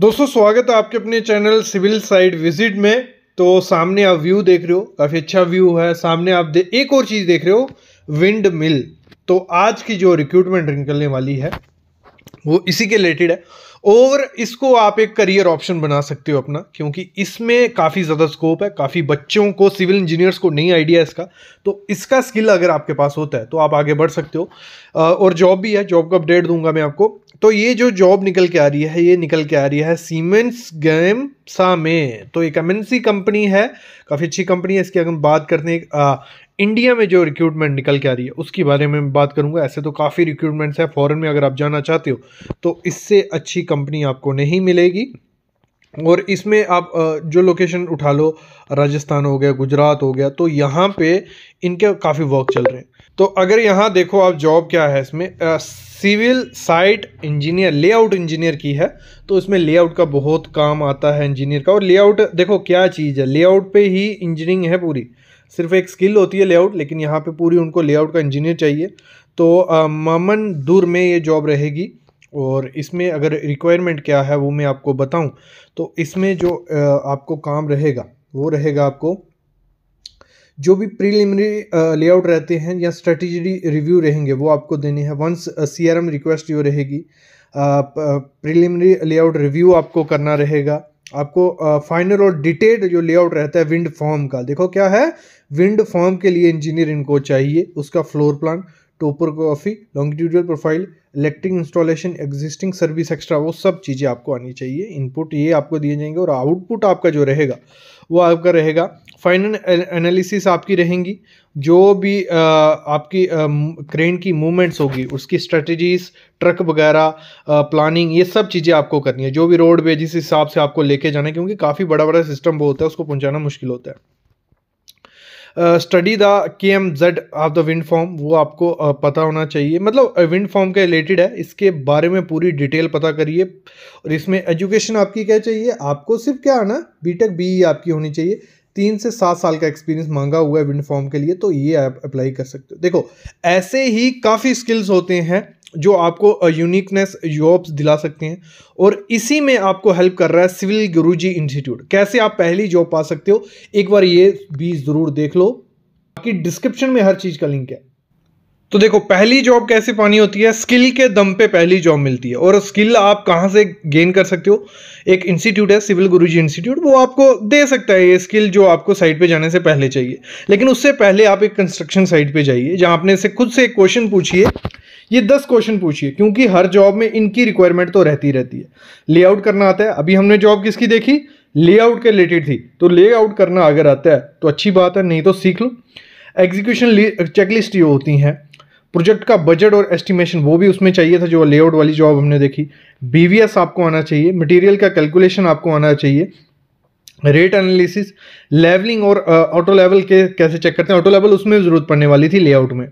दोस्तों स्वागत है आपके अपने चैनल सिविल साइड विजिट में तो सामने आप व्यू देख रहे हो काफ़ी अच्छा व्यू है सामने आप एक और चीज़ देख रहे हो विंड मिल तो आज की जो रिक्रूटमेंट निकलने वाली है वो इसी के रिलेटेड है और इसको आप एक करियर ऑप्शन बना सकते हो अपना क्योंकि इसमें काफ़ी ज़्यादा स्कोप है काफ़ी बच्चों को सिविल इंजीनियर्स को नहीं आइडिया इसका तो इसका स्किल अगर आपके पास होता है तो आप आगे बढ़ सकते हो और जॉब भी है जॉब का अपडेट दूंगा मैं आपको तो ये जो जॉब निकल के आ रही है ये निकल के आ रही है सीमेंट्स गैम सा में तो एक एम कंपनी है काफ़ी अच्छी कंपनी है इसकी अगर हम बात करते हैं इंडिया में जो रिक्रूटमेंट निकल के आ रही है उसके बारे में बात करूंगा ऐसे तो काफ़ी रिक्रूटमेंट्स है फॉरेन में अगर आप जाना चाहते हो तो इससे अच्छी कंपनी आपको नहीं मिलेगी और इसमें आप जो लोकेशन उठा लो राजस्थान हो गया गुजरात हो गया तो यहाँ पे इनके काफ़ी वर्क चल रहे हैं तो अगर यहाँ देखो आप जॉब क्या है इसमें civil site engineer layout engineer की है तो इसमें लेआउट का बहुत काम आता है इंजीनियर का और लेआउट देखो क्या चीज़ है लेआउट पे ही इंजीनियरिंग है पूरी सिर्फ एक स्किल होती है लेआउट लेकिन यहाँ पे पूरी उनको लेआउट का इंजीनियर चाहिए तो ममन दूर में ये जॉब रहेगी और इसमें अगर रिक्वायरमेंट क्या है वो मैं आपको बताऊं तो इसमें जो आपको काम रहेगा वो रहेगा आपको जो भी प्रीलिमिनरी लेआउट रहते हैं या स्ट्रेटजी रिव्यू रहेंगे वो आपको देने हैं once C R M request जो रहेगी प्रीलिमिनरी लेआउट रिव्यू आपको करना रहेगा आपको फाइनल और डिटेल्ड जो लेआउट रहता है विंड फॉर्म का देखो क्या है विंड फॉर्म के लिए इंजीनियर इनको चाहिए उसका floor plan topography longitudinal profile electric installation existing service extra वो सब चीज़ें आपको आनी चाहिए इनपुट ये आपको दिए जाएंगे और आउटपुट आपका जो रहेगा वो आपका रहेगा फाइनल एनालिसिस आपकी रहेंगी जो भी आ, आपकी क्रेन की मूवमेंट्स होगी उसकी स्ट्रेटजीज ट्रक वगैरह प्लानिंग ये सब चीज़ें आपको करनी है जो भी रोड इस जिस हिसाब से आपको लेके जाना है क्योंकि काफ़ी बड़ा बड़ा सिस्टम वो होता है उसको पहुँचाना मुश्किल होता है study the K M Z of the wind farm वो आपको uh, पता होना चाहिए मतलब विंड फॉर्म के रिलेटेड है इसके बारे में पूरी डिटेल पता करिए और इसमें एजुकेशन आपकी क्या चाहिए आपको सिर्फ क्या आना बी टेक बी आपकी होनी चाहिए तीन से सात साल का एक्सपीरियंस मांगा हुआ है विंड फॉर्म के लिए तो ये आप अप्लाई कर सकते हो देखो ऐसे ही काफ़ी स्किल्स होते हैं जो आपको यूनिकनेस जॉब्स दिला सकते हैं और इसी में आपको हेल्प कर रहा है सिविल गुरुजी इंस्टीट्यूट कैसे आप पहली जॉब पा सकते हो एक बार ये भी ज़रूर देख लो बाकी डिस्क्रिप्शन में हर चीज़ का लिंक है तो देखो पहली जॉब कैसे पानी होती है स्किल के दम पे पहली जॉब मिलती है और स्किल आप कहाँ से गेन कर सकते हो एक इंस्टीट्यूट है सिविल गुरुजी इंस्टीट्यूट वो आपको दे सकता है ये स्किल जो आपको साइट पे जाने से पहले चाहिए लेकिन उससे पहले आप एक कंस्ट्रक्शन साइट पे जाइए जहाँ आपने से खुद से एक क्वेश्चन पूछिए ये दस क्वेश्चन पूछिए क्योंकि हर जॉब में इनकी रिक्वायरमेंट तो रहती रहती है लेआउट करना आता है अभी हमने जॉब किसकी देखी लेआउट के रिलेटेड थी तो लेआउट करना अगर आता है तो अच्छी बात है नहीं तो सीख लो एग्जीक्यूशन चेकलिस्ट ये होती हैं प्रोजेक्ट का बजट और एस्टिमेशन वो भी उसमें चाहिए था जो लेआउट वाली जॉब हमने देखी बीवीएस आपको आना चाहिए मटेरियल का कैलकुलेशन आपको आना चाहिए रेट एनालिसिस लेवलिंग और ऑटो लेवल के कैसे चेक करते हैं ऑटो लेवल उसमें ज़रूरत पड़ने वाली थी लेआउट में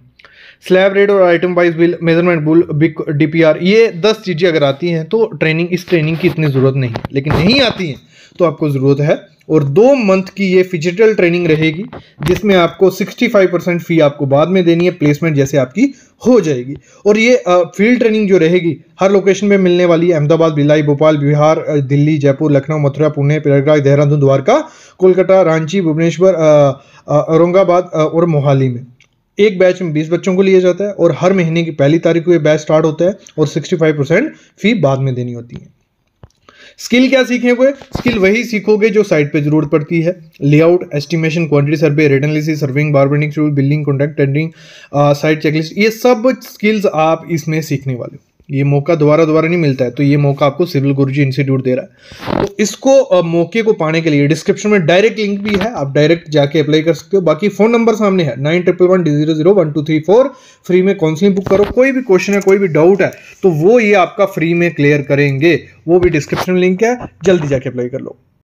स्लैब रेट और आइटम वाइज बिल मेजरमेंट बुल बिक आर ये दस चीज़ें अगर आती हैं तो ट्रेनिंग इस ट्रेनिंग की इतनी ज़रूरत नहीं लेकिन नहीं आती हैं तो आपको ज़रूरत है और दो मंथ की ये फिजिटल ट्रेनिंग रहेगी जिसमें आपको 65 परसेंट फ़ी आपको बाद में देनी है प्लेसमेंट जैसे आपकी हो जाएगी और ये फील्ड ट्रेनिंग जो रहेगी हर लोकेशन में मिलने वाली है अहमदाबाद भिलाई भोपाल बिहार दिल्ली जयपुर लखनऊ मथुरा पुणे प्रयागराज देहरादून द्वारका कोलकाता रांची भुवनेश्वर औरंगाबाद और मोहाली में एक बैच में 20 बच्चों को लिया जाता है और हर महीने की पहली तारीख को ये बैच स्टार्ट होता है और 65 परसेंट फी बाद में देनी होती है स्किल क्या सीखे हुए स्किल वही सीखोगे जो साइट पे जरूरत पड़ती है layout estimation quantity survey return लिसी surveying bar bending building contract tendering site checklist ये सब स्किल्स आप इसमें सीखने वाले हो ये मौका दोबारा दोबारा नहीं मिलता है तो ये मौका आपको सिविल गुरुजी इंस्टीट्यूट दे रहा है तो इसको मौके को पाने के लिए डिस्क्रिप्शन में डायरेक्ट लिंक भी है आप डायरेक्ट जाके अप्लाई कर सकते हो बाकी फोन नंबर सामने है nine triple one zero zero one two three four free में काउंसलिंग बुक करो कोई भी क्वेश्चन है कोई भी डाउट है तो वो ये आपका फ्री में क्लियर करेंगे वो भी डिस्क्रिप्शन लिंक है जल्दी जाके अप्लाई कर लो